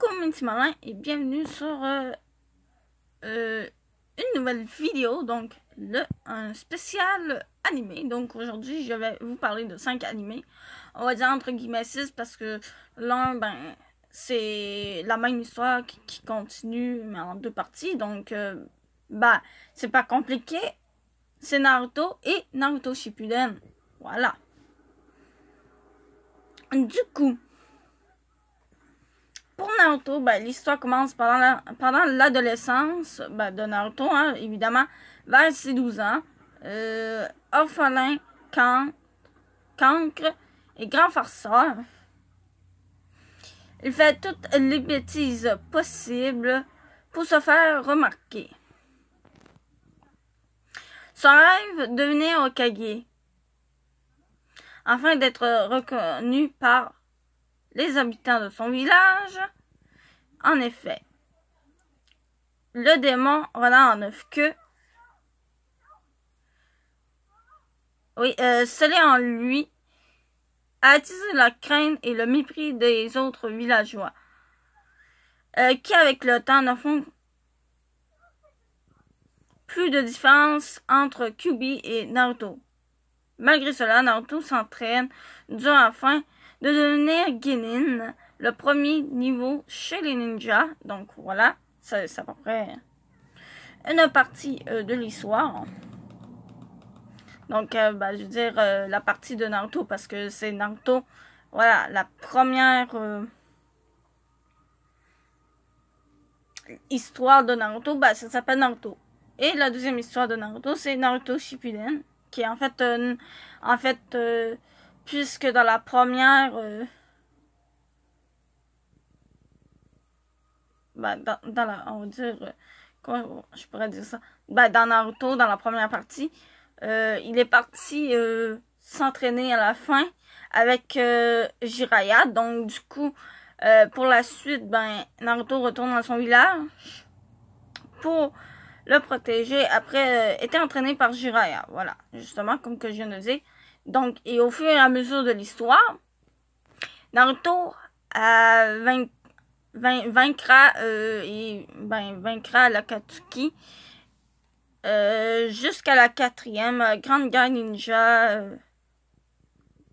Coucou mes petits et bienvenue sur euh, euh, une nouvelle vidéo, donc le, un spécial animé. Donc aujourd'hui je vais vous parler de 5 animés, on va dire entre guillemets 6 parce que l'un ben c'est la même histoire qui, continue mais en deux parties donc bah c'est pas compliqué, c'est Naruto et Naruto Shippuden, voilà. Du coup, ben, l'histoire commence pendant l'adolescence ben, de Naruto, hein, évidemment, vers ses 12 ans. Euh, orphelin, cancre et grand farceur. Il fait toutes les bêtises possibles pour se faire remarquer. Son rêve, devenir Okage, afin d'être reconnu par les habitants de son village en effet, le démon en neuf que oui, euh, cela en lui a attisé la crainte et le mépris des autres villageois, euh, qui avec le temps ne font plus de différence entre Kubi et Naruto. Malgré cela, Naruto s'entraîne dur afin de devenir Genin, le premier niveau chez les ninjas. Donc voilà, c'est à peu près une partie euh, de l'histoire. Donc, euh, bah, je veux dire, euh, la partie de Naruto, parce que c'est Naruto, voilà, la première histoire de Naruto, bah, ça s'appelle Naruto. Et la deuxième histoire de Naruto, c'est Naruto Shippuden, qui est en fait, en fait puisque dans la première Ben, dans, la, on va dire, euh, quoi, je pourrais dire ça, Ben, dans Naruto, dans la première partie, euh, il est parti euh, s'entraîner à la fin avec Jiraya. Donc, du coup, pour la suite, ben, Naruto retourne dans son village pour le protéger. Après, était entraîné par Jiraya. Voilà, justement, comme que je viens de dire. Donc, et au fur et à mesure de l'histoire, Naruto, à 20 vaincra euh, et ben, vaincra la Katsuki euh, jusqu'à la quatrième euh, grande guerre ninja. Euh,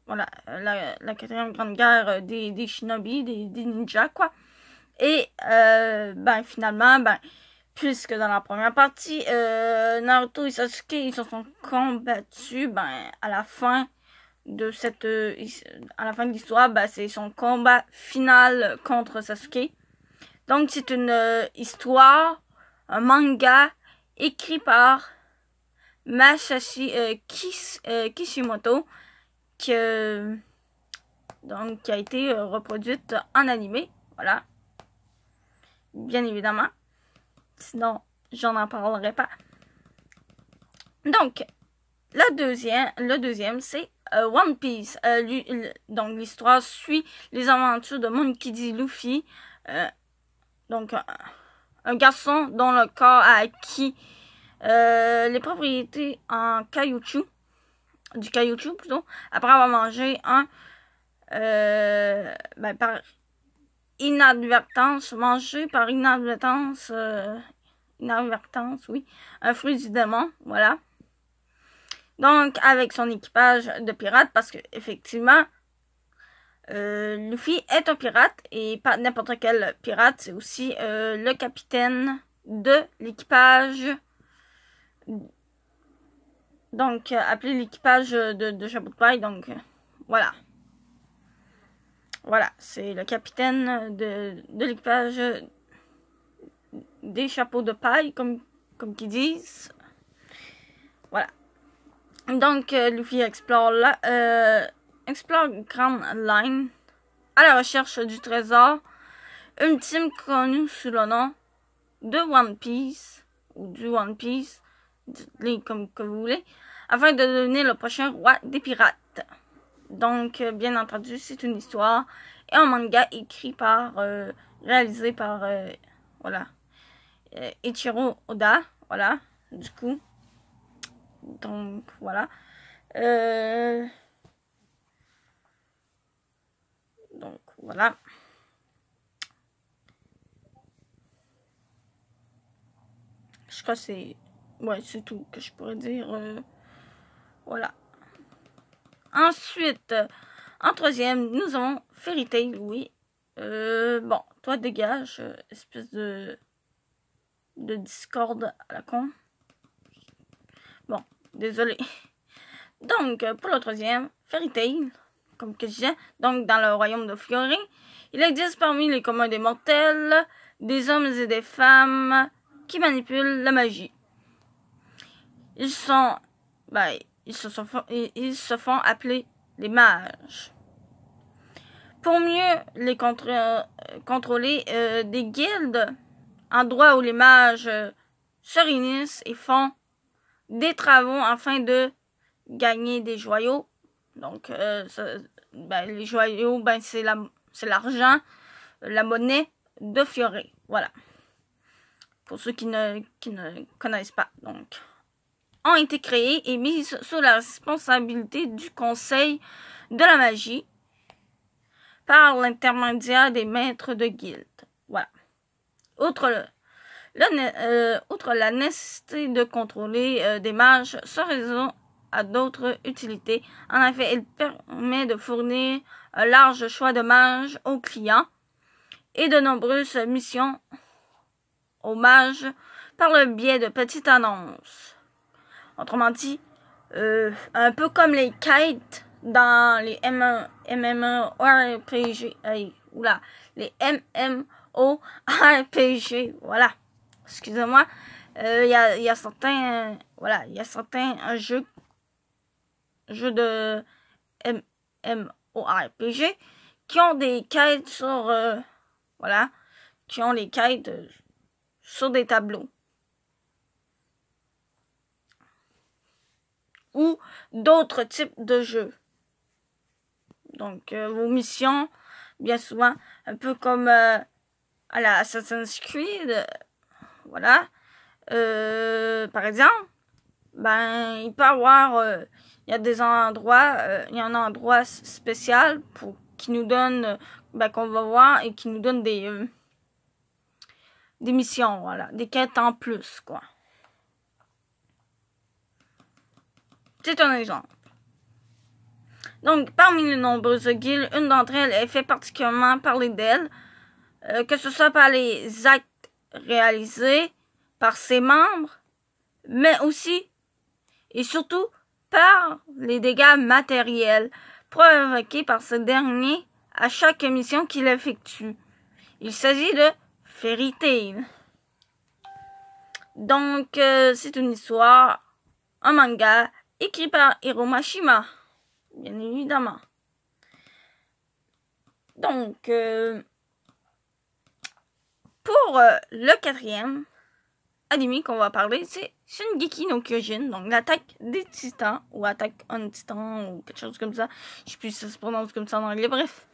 voilà, euh, la, la, quatrième grande guerre des, des shinobi, des, des, ninjas, quoi. Et ben finalement, ben, puisque dans la première partie, Naruto et Sasuke ils se sont combattus, ben à la fin, de cette euh, à la fin de l'histoire, bah, c'est son combat final contre Sasuke. Donc c'est une euh, histoire, un manga écrit par Masashi euh, Kishimoto qui, donc, qui a été reproduite en animé. Voilà. Bien évidemment. Sinon, j'en en parlerai pas. Donc, la deuxième, le deuxième, c'est euh, One Piece. Euh, donc l'histoire suit les aventures de Monkey D. Luffy, euh, donc un, garçon dont le corps a acquis les propriétés en caoutchouc, du caoutchouc plutôt, après avoir mangé un ben, par inadvertance, mangé par inadvertance, inadvertance, oui, un fruit du démon, voilà donc avec son équipage de pirates parce que effectivement euh, Luffy est un pirate et pas n'importe quel pirate, c'est aussi euh, le capitaine de l'équipage. Donc euh, appelé l'équipage de, de paille, donc euh, voilà. Voilà, c'est le capitaine de, de l'équipage des chapeaux de paille, comme, comme qu'ils disent. Voilà. Donc, euh, Luffy explore, la, euh, explore Grand Line à la recherche du trésor, Une team connu sous le nom de One Piece, ou du One Piece, dites-les comme que vous voulez, afin de devenir le prochain roi des pirates. Donc, euh, bien entendu, c'est une histoire et un manga écrit par, réalisé par, voilà, Ichiro Oda, voilà, du coup. Donc voilà. Euh, donc voilà. Je crois que c'est... Ouais, c'est tout que je pourrais dire. Euh, voilà. Ensuite, en troisième, nous avons Fairy Tail, oui. Euh, bon, toi dégage, espèce de... de discorde à la con. Désolé. Donc, pour le troisième, Fairy Tail, comme que je disais, donc dans le royaume de Fiori, il existe parmi les communs des mortels des hommes et des femmes qui manipulent la magie. Ils sont, ben, ils se, se font appeler les mages. Pour mieux les euh, contrôler, euh, des guildes, endroits où les mages euh, se réunissent et font des travaux afin de gagner des joyaux. Donc, euh, ben, les joyaux, ben, c'est l'argent, la, monnaie de Fioré. Voilà. Pour ceux qui ne, connaissent pas. Donc, ont été créés et mis sous la responsabilité du Conseil de la magie par l'intermédiaire des maîtres de guilde. Voilà. Outre euh, outre la nécessité de contrôler euh, des mages, ce réseau a d'autres utilités. En effet, il permet de fournir un large choix de mages aux clients et de nombreuses missions aux mages par le biais de petites annonces. Autrement dit, euh, un peu comme les kites dans les MMORPG, oula, les MMORPG, voilà excusez-moi, euh, il y, a, certains, euh, voilà, il y a certains jeux, jeux de MMORPG qui ont des quêtes sur, euh, voilà, qui ont les quêtes sur des tableaux. Ou d'autres types de jeux. Donc, vos missions, bien souvent, un peu comme à la Assassin's Creed, voilà, euh, par exemple, ben, il peut avoir, euh, il y a des endroits, euh, il y a un endroit spécial pour, qui nous donne, ben, qu'on va voir et qui nous donne des, des missions, voilà, des quêtes en plus, quoi. C'est un exemple. Donc, parmi les nombreuses guildes, une d'entre elles est fait particulièrement parler d'elle, que ce soit par les actes réalisé par ses membres, mais aussi et surtout par les dégâts matériels provoqués par ce dernier à chaque mission qu'il effectue. Il s'agit de Fairy Tail. Donc, euh, c'est une histoire, un manga, écrit par Hiromashima, bien évidemment. Donc, euh, pour euh, le quatrième anime qu'on va parler, c'est Shingeki no Kyojin, donc l'attaque des titans, ou attaque on titan, ou quelque chose comme ça. Je sais plus si ça se prononce comme ça en anglais, bref.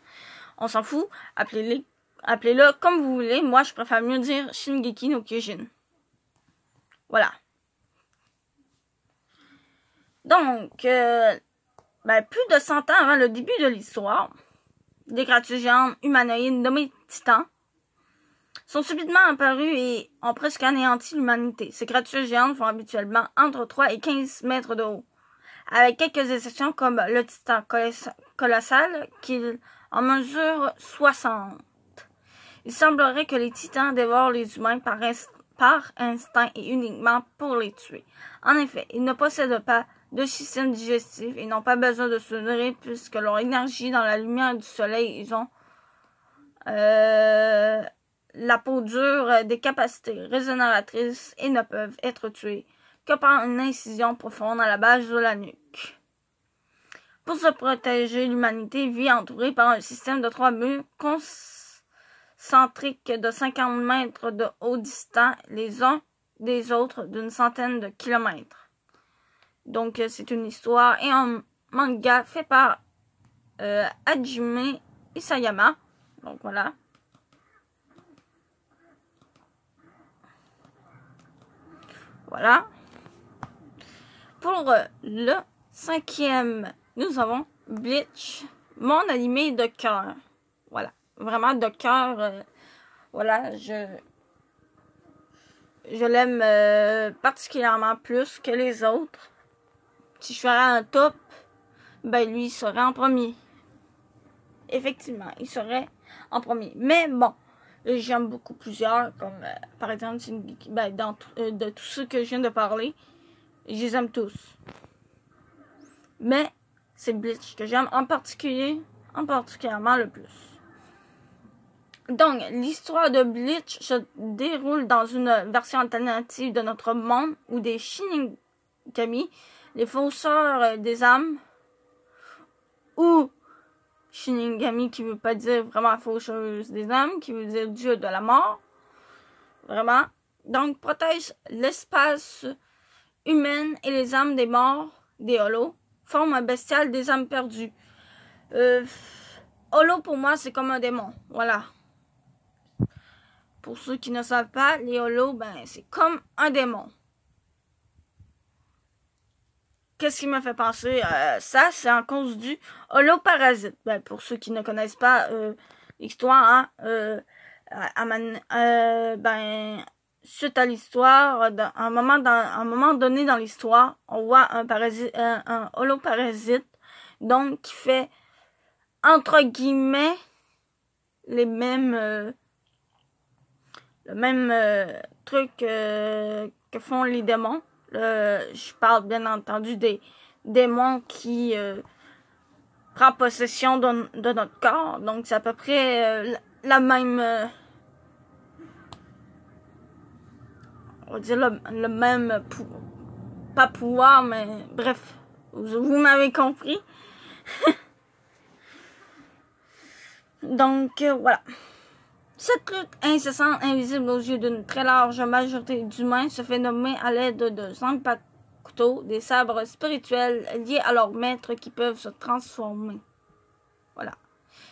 On s'en fout, appelez-le appelez comme vous voulez, moi je préfère mieux dire Shingeki no Kyojin. Voilà. Donc, euh, ben, plus de 100 ans avant le début de l'histoire, des créatures géantes humanoïdes nommées titans sont subitement apparus et ont presque anéanti l'humanité. Ces créatures géantes font habituellement entre 3 et 15 mètres de haut, avec quelques exceptions comme le titan colossal qui en mesure 60. Il semblerait que les titans dévorent les humains par, par instinct et uniquement pour les tuer. En effet, ils ne possèdent pas de système digestif et n'ont pas besoin de se nourrir puisque leur énergie dans la lumière du soleil, ils ont euh, la peau dure euh, des capacités régénératrices et ne peuvent être tuées que par une incision profonde à la base de la nuque. Pour se protéger, l'humanité vit entourée par un système de trois murs concentriques de 50 mètres de haut distant les uns des autres d'une centaine de kilomètres. Donc, euh, c'est une histoire et un manga fait par euh, Hajime Isayama. Donc, voilà. Voilà. Pour le cinquième, nous avons Bleach, mon animé de cœur. Voilà. Vraiment de cœur. Euh, voilà, je. Je l'aime euh, particulièrement plus que les autres. Si je ferais un top, ben lui, il serait en premier. Effectivement, il serait en premier. Mais bon, j'aime beaucoup plusieurs, comme euh, par exemple, ben, euh, de tous ceux que je viens de parler, je les aime tous. Mais c'est Bleach que j'aime en particulier, en particulièrement le plus. Donc, l'histoire de Bleach se déroule dans une version alternative de notre monde où des Shinigami, les fausseurs euh, des âmes, ou Shiningami qui veut pas dire vraiment faucheuse des âmes, qui veut dire dieu de la mort. Vraiment. Donc protège l'espace humain et les âmes des morts, des holos. Forme bestial des âmes perdues. Euh, holo pour moi c'est comme un démon. Voilà. Pour ceux qui ne savent pas, les holos, ben c'est comme un démon qu'est-ce qui m'a fait penser à ça C'est en cause du holoparasite. Ben, pour ceux qui ne connaissent pas l'histoire, euh, hein, euh, euh, ben, suite à l'histoire, un moment, un moment donné dans l'histoire, on voit un, parasite, un, un holoparasite, donc qui fait entre guillemets les mêmes le même truc que font les démons je parle bien entendu des démons qui euh, prennent possession de, notre corps. Donc c'est à peu près euh, la même... Euh, on va le, même... pas pouvoir, mais bref, vous m'avez compris. Donc voilà. Cette lutte incessante, invisible aux yeux d'une très large majorité d'humains, se fait nommer à l'aide de couteaux, des sabres spirituels liés à leur maître qui peuvent se transformer. Voilà.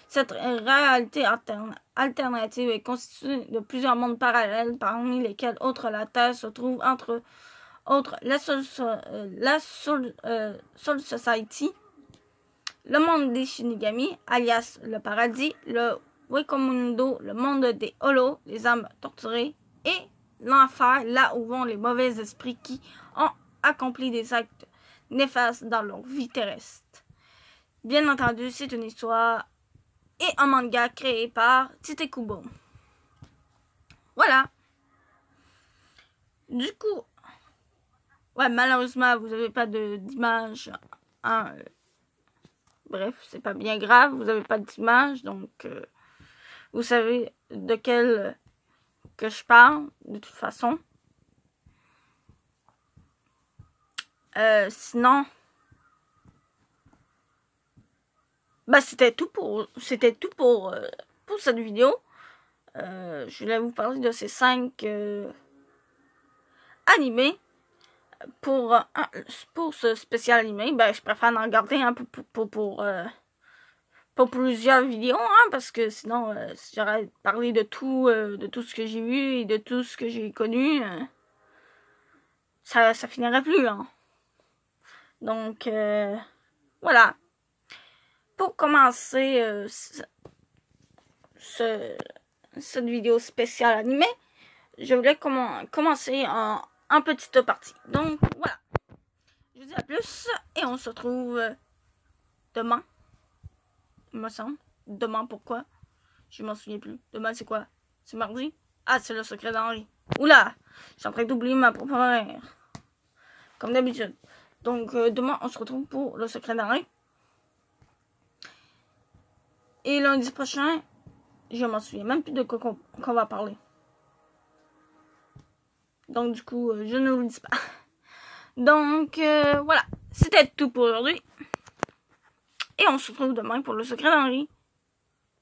Cette réalité alternative est constituée de plusieurs mondes parallèles, parmi lesquels, outre la Terre, se trouve entre autres la Soul, euh, la Soul, euh, Soul Society, le monde des Shinigami, alias le paradis, le Wekomundo, le monde des holos, les âmes torturées, et l'enfer, là où vont les mauvais esprits qui ont accompli des actes néfastes dans leur vie terrestre. Bien entendu, c'est une histoire et un manga créé par Tite Kubo. Voilà. Du coup, ouais, malheureusement, vous n'avez pas d'image. Bref, hein, euh, Bref, c'est pas bien grave, vous n'avez pas d'image, donc euh, vous savez de quel euh, que je parle, de toute façon. Euh, sinon, bah c'était tout pour, c'était tout pour, euh, pour cette vidéo. je voulais vous parler de ces cinq animés pour, pour ce spécial animé. Ben, je préfère en garder un pour, pour pour plusieurs vidéos, hein, parce que sinon euh, j'aurais parlé de tout, euh, de tout ce que j'ai vu et de tout ce que j'ai connu, euh, ça, ça finirait plus. Hein. Donc euh, voilà. Pour commencer ce, cette vidéo spéciale animée, je voulais commencer en, en petite partie. Donc voilà. Je vous dis à plus et on se retrouve demain me semble. Demain, pourquoi Je m'en souviens plus. Demain, c'est quoi C'est mardi Ah, c'est le secret d'Henri. Oula J'ai en train d'oublier ma propre mère. Comme d'habitude. Donc, euh, demain, on se retrouve pour le secret d'Henri. Et lundi prochain, je m'en souviens même plus de quoi qu'on va parler. Donc, du coup, euh, je ne vous le dis pas. Donc, euh, voilà. C'était tout pour aujourd'hui. Et on se retrouve demain pour le secret d'Henri.